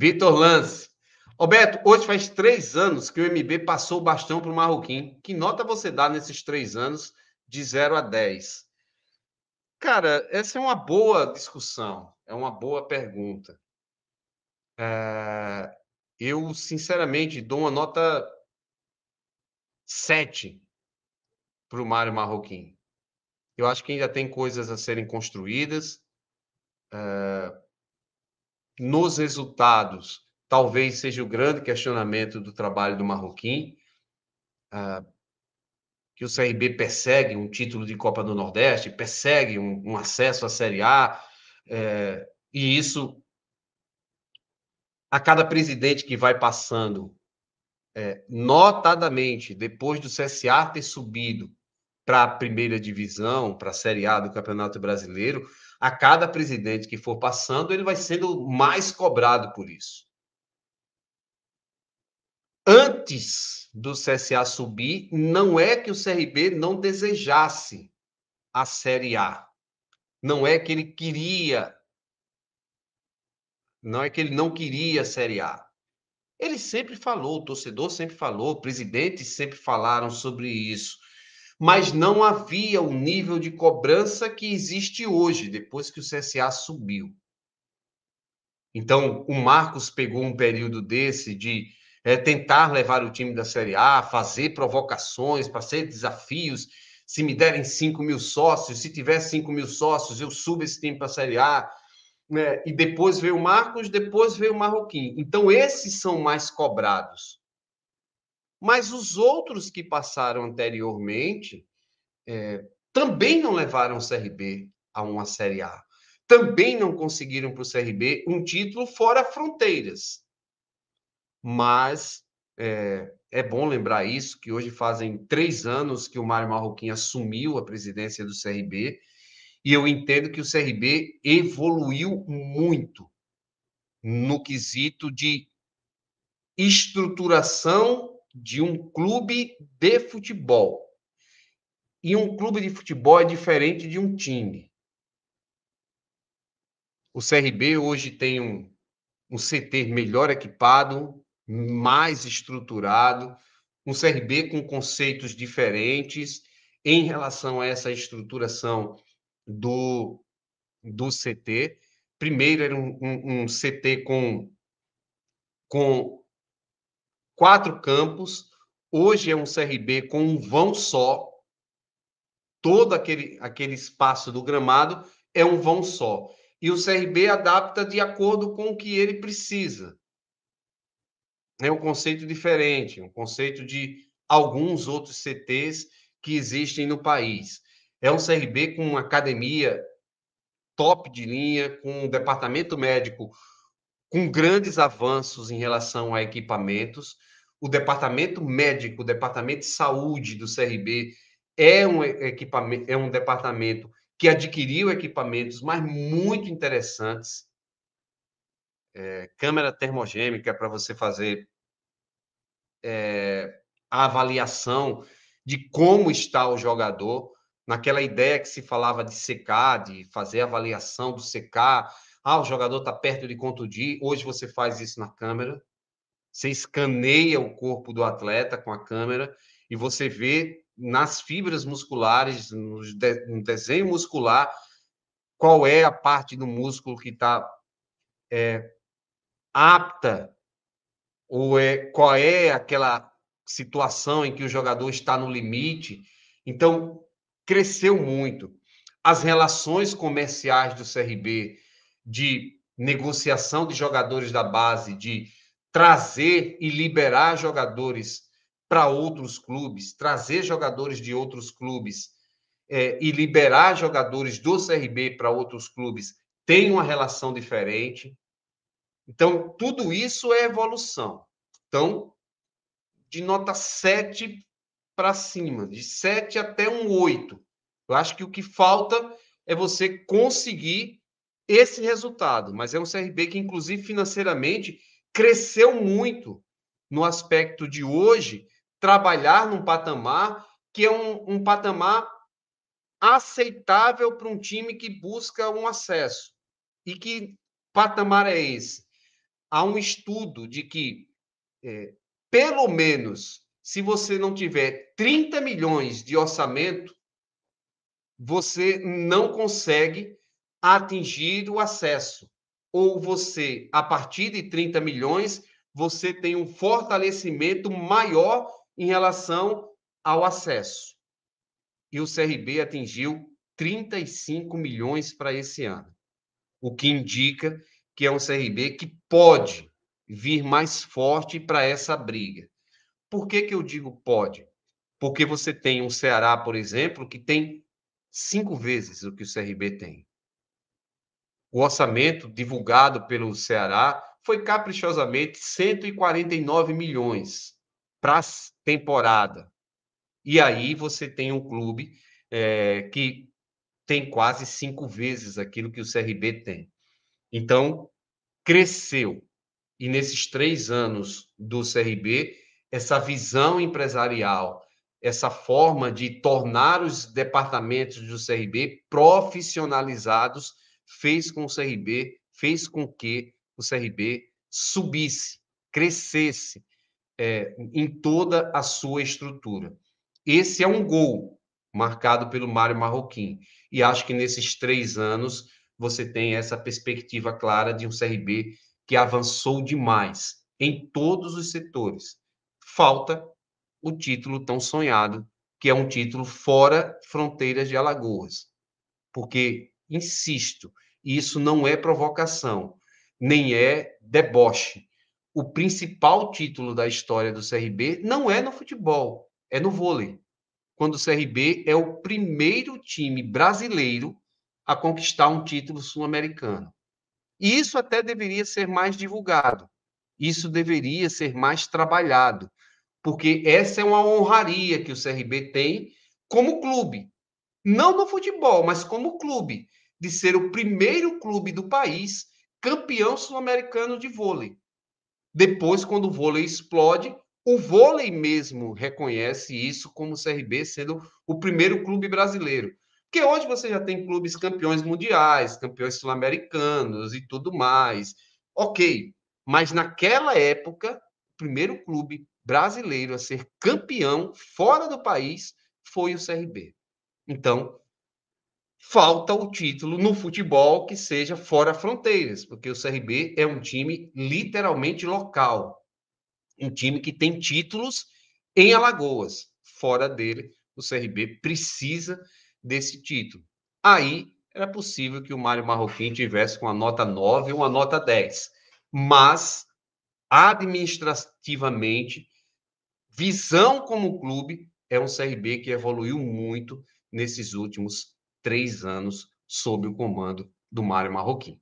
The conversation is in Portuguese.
Vitor Lance. Roberto, hoje faz três anos que o MB passou o bastão para o Marroquim. Que nota você dá nesses três anos de 0 a 10? Cara, essa é uma boa discussão, é uma boa pergunta. É... Eu, sinceramente, dou uma nota 7 para o Mário Marroquim. Eu acho que ainda tem coisas a serem construídas. É nos resultados, talvez seja o grande questionamento do trabalho do Marroquim, ah, que o CRB persegue um título de Copa do Nordeste, persegue um, um acesso à Série A, é, e isso, a cada presidente que vai passando, é, notadamente, depois do CSA ter subido para a primeira divisão, para a Série A do Campeonato Brasileiro, a cada presidente que for passando, ele vai sendo mais cobrado por isso. Antes do CSA subir, não é que o CRB não desejasse a Série A. Não é que ele queria. Não é que ele não queria a Série A. Ele sempre falou, o torcedor sempre falou, presidentes sempre falaram sobre isso mas não havia o nível de cobrança que existe hoje, depois que o CSA subiu. Então, o Marcos pegou um período desse de é, tentar levar o time da Série A, fazer provocações, fazer desafios. Se me derem 5 mil sócios, se tiver 5 mil sócios, eu subo esse time para a Série A. Né? E depois veio o Marcos, depois veio o Marroquim. Então, esses são mais cobrados. Mas os outros que passaram anteriormente é, também não levaram o CRB a uma Série A. Também não conseguiram para o CRB um título fora fronteiras. Mas é, é, bom lembrar isso, que hoje fazem três anos que o Mário Marroquim assumiu a presidência do CRB, e eu entendo que o CRB evoluiu muito no quesito de estruturação de um clube de futebol. E um clube de futebol é diferente de um time. O CRB hoje tem um, um CT melhor equipado, mais estruturado, um CRB com conceitos diferentes em relação a essa estruturação do, do CT. Primeiro era um, um, um CT com, com quatro campos. Hoje é um CRB com um vão só. Todo aquele, aquele espaço do gramado é um vão só. E o CRB adapta de acordo com o que ele precisa. É um conceito diferente, um conceito de alguns outros CTs que existem no país. É um CRB com uma academia top de linha, com um departamento médico com grandes avanços em relação a equipamentos. O departamento médico, o departamento de saúde do CRB é um equipamento, é um departamento que adquiriu equipamentos, mas muito interessantes. É, câmera termogênica para você fazer é, a avaliação de como está o jogador, naquela ideia que se falava de secar, de fazer avaliação do secar, ah, o jogador está perto de contundir. Hoje você faz isso na câmera. Você escaneia o corpo do atleta com a câmera e você vê nas fibras musculares, no, no desenho muscular, qual é a parte do músculo que está é, apta ou é qual é aquela situação em que o jogador está no limite. Então, cresceu muito. As relações comerciais do CRB de negociação de jogadores da base, de trazer e liberar jogadores para outros clubes, trazer jogadores de outros clubes é, e liberar jogadores do CRB para outros clubes tem uma relação diferente. Então, tudo isso é evolução. Então, de nota 7 para cima, de 7 até um 8. Eu acho que o que falta é você conseguir esse resultado, mas é um CRB que, inclusive financeiramente, cresceu muito no aspecto de hoje trabalhar num patamar que é um, um patamar aceitável para um time que busca um acesso. E que patamar é esse? Há um estudo de que, é, pelo menos, se você não tiver 30 milhões de orçamento, você não consegue atingir o acesso. Ou você, a partir de 30 milhões, você tem um fortalecimento maior em relação ao acesso. E o CRB atingiu 35 milhões para esse ano, o que indica que é um CRB que pode vir mais forte para essa briga. Por que, que eu digo pode? Porque você tem um Ceará, por exemplo, que tem cinco vezes o que o CRB tem. O orçamento divulgado pelo Ceará foi caprichosamente 149 milhões para temporada. E aí você tem um clube é, que tem quase cinco vezes aquilo que o CRB tem. Então, cresceu. E nesses três anos do CRB, essa visão empresarial, essa forma de tornar os departamentos do CRB profissionalizados fez com o CRB, fez com que o CRB subisse, crescesse é, em toda a sua estrutura. Esse é um gol marcado pelo Mário Marroquim. E acho que nesses três anos você tem essa perspectiva clara de um CRB que avançou demais em todos os setores. Falta o título tão sonhado, que é um título fora fronteiras de Alagoas. Porque insisto, isso não é provocação, nem é deboche. O principal título da história do CRB não é no futebol, é no vôlei. Quando o CRB é o primeiro time brasileiro a conquistar um título sul-americano. E isso até deveria ser mais divulgado. Isso deveria ser mais trabalhado, porque essa é uma honraria que o CRB tem como clube. Não no futebol, mas como clube de ser o primeiro clube do país campeão sul-americano de vôlei. Depois, quando o vôlei explode, o vôlei mesmo reconhece isso como o CRB sendo o primeiro clube brasileiro. Porque hoje você já tem clubes campeões mundiais, campeões sul-americanos e tudo mais. Ok, mas naquela época, o primeiro clube brasileiro a ser campeão fora do país foi o CRB. Então, falta o título no futebol que seja fora fronteiras, porque o CRB é um time literalmente local, um time que tem títulos em Alagoas. Fora dele, o CRB precisa desse título. Aí era possível que o Mário Marroquim tivesse com a nota 9 ou uma nota 10, mas administrativamente, visão como clube, é um CRB que evoluiu muito nesses últimos três anos sob o comando do Mário Marroquim.